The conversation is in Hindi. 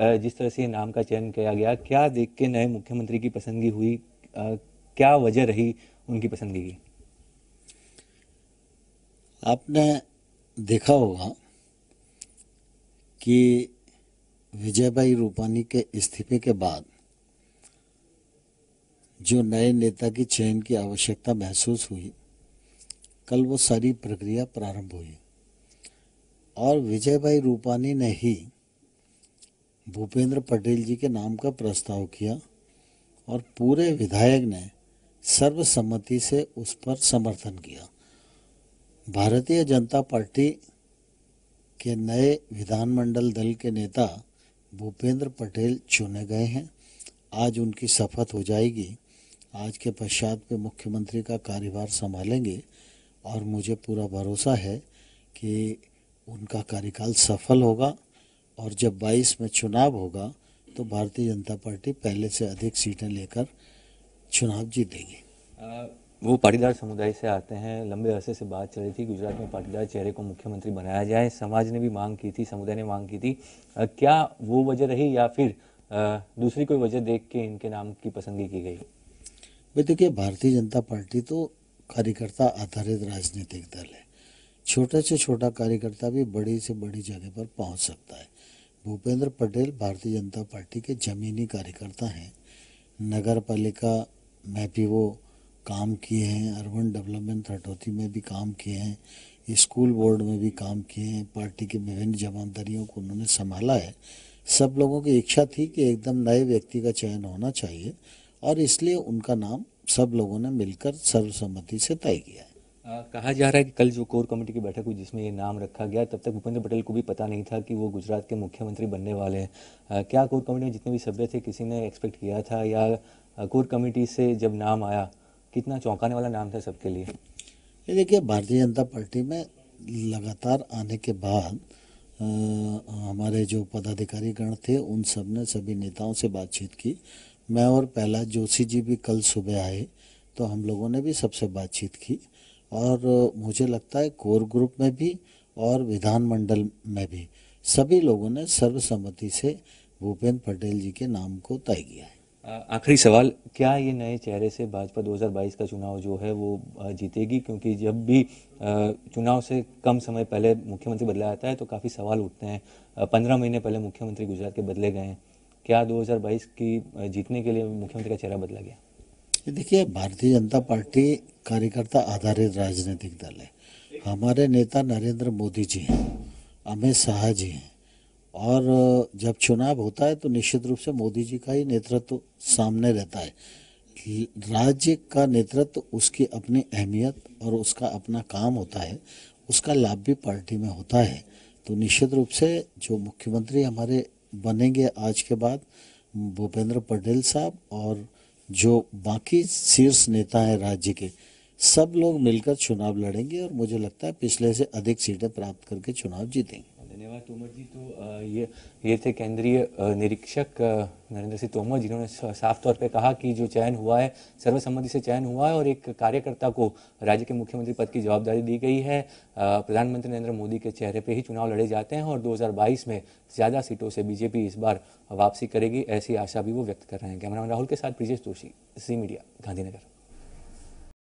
जिस तरह से नाम का चयन किया गया क्या देख के नए मुख्यमंत्री की पसंदगी हुई क्या वजह रही उनकी पसंदगी की आपने देखा होगा कि विजय भाई रूपानी के इस्तीफे के बाद जो नए नेता की चयन की आवश्यकता महसूस हुई कल वो सारी प्रक्रिया प्रारंभ हुई और विजय भाई रूपानी ने ही भूपेंद्र पटेल जी के नाम का प्रस्ताव किया और पूरे विधायक ने सर्वसम्मति से उस पर समर्थन किया भारतीय जनता पार्टी के नए विधानमंडल दल के नेता भूपेंद्र पटेल चुने गए हैं आज उनकी शपथ हो जाएगी आज के पश्चात वे मुख्यमंत्री का कार्यभार संभालेंगे और मुझे पूरा भरोसा है कि उनका कार्यकाल सफल होगा और जब 22 में चुनाव होगा तो भारतीय जनता पार्टी पहले से अधिक सीटें लेकर चुनाव जीतेगी वो पाटीदार समुदाय से आते हैं लंबे अरसे से बात चल रही थी गुजरात में पाटीदार चेहरे को मुख्यमंत्री बनाया जाए समाज ने भी मांग की थी समुदाय ने मांग की थी क्या वो वजह रही या फिर दूसरी कोई वजह देख के इनके नाम की पसंदगी की गई भाई देखिए भारतीय जनता पार्टी तो कार्यकर्ता आधारित राजनीतिक दल है छोटा से छोटा कार्यकर्ता भी बड़ी से बड़ी जगह पर पहुंच सकता है भूपेंद्र पटेल भारतीय जनता पार्टी के जमीनी कार्यकर्ता हैं नगर पालिका में भी वो काम किए हैं अर्बन डेवलपमेंट हटौती में भी काम किए हैं स्कूल बोर्ड में भी काम किए हैं पार्टी की विभिन्न जवाबदारियों को उन्होंने संभाला है सब लोगों की इच्छा थी कि एकदम नए व्यक्ति का चयन होना चाहिए और इसलिए उनका नाम सब लोगों ने मिलकर सर्वसम्मति से तय किया है कहा जा रहा है कि कल जो कोर कमेटी की बैठक हुई जिसमें ये नाम रखा गया तब तक भूपेंद्र पटेल को भी पता नहीं था कि वो गुजरात के मुख्यमंत्री बनने वाले हैं क्या कोर कमेटी में जितने भी सभ्य थे किसी ने एक्सपेक्ट किया था या कोर कमेटी से जब नाम आया कितना चौंकाने वाला नाम था सबके लिए ये देखिए भारतीय जनता पार्टी में लगातार आने के बाद आ, हमारे जो पदाधिकारी गण थे उन सब ने सभी नेताओं से बातचीत की मैं और पहला जोशी जी भी कल सुबह आए तो हम लोगों ने भी सबसे बातचीत की और मुझे लगता है कोर ग्रुप में भी और विधानमंडल में भी सभी लोगों ने सर्वसम्मति से भूपेंद्र पटेल जी के नाम को तय किया है आखिरी सवाल क्या ये नए चेहरे से भाजपा 2022 का चुनाव जो है वो जीतेगी क्योंकि जब भी चुनाव से कम समय पहले मुख्यमंत्री बदला जाता है तो काफ़ी सवाल उठते हैं पंद्रह महीने पहले मुख्यमंत्री गुजरात के बदले गए हैं क्या 2022 की जीतने के लिए मुख्यमंत्री का चेहरा बदला गया इसमें देखिए भारतीय जनता पार्टी कार्यकर्ता आधारित राजनीतिक दल है हमारे नेता नरेंद्र मोदी जी हैं अमित शाह जी हैं और जब चुनाव होता है तो निश्चित रूप से मोदी जी का ही नेतृत्व सामने रहता है राज्य का नेतृत्व उसकी अपनी अहमियत और उसका अपना काम होता है उसका लाभ भी पार्टी में होता है तो निश्चित रूप से जो मुख्यमंत्री हमारे बनेंगे आज के बाद भूपेंद्र पटेल साहब और जो बाकी शीर्ष नेता है राज्य के सब लोग मिलकर चुनाव लड़ेंगे और मुझे लगता है पिछले से अधिक सीटें प्राप्त करके चुनाव जीतेंगे तोमर जी तो ये ये थे केंद्रीय निरीक्षक नरेंद्र सिंह तोमर जिन्होंने साफ तौर पे कहा कि जो चयन हुआ है सर्वसम्मति से चयन हुआ है और एक कार्यकर्ता को राज्य के मुख्यमंत्री पद की जवाबदारी दी गई है प्रधानमंत्री नरेंद्र मोदी के चेहरे पे ही चुनाव लड़े जाते हैं और 2022 में ज़्यादा सीटों से बीजेपी इस बार वापसी करेगी ऐसी आशा भी वो व्यक्त कर रहे हैं कैमरामैन राहुल के साथ ब्रिजेश जोशी जी मीडिया गांधीनगर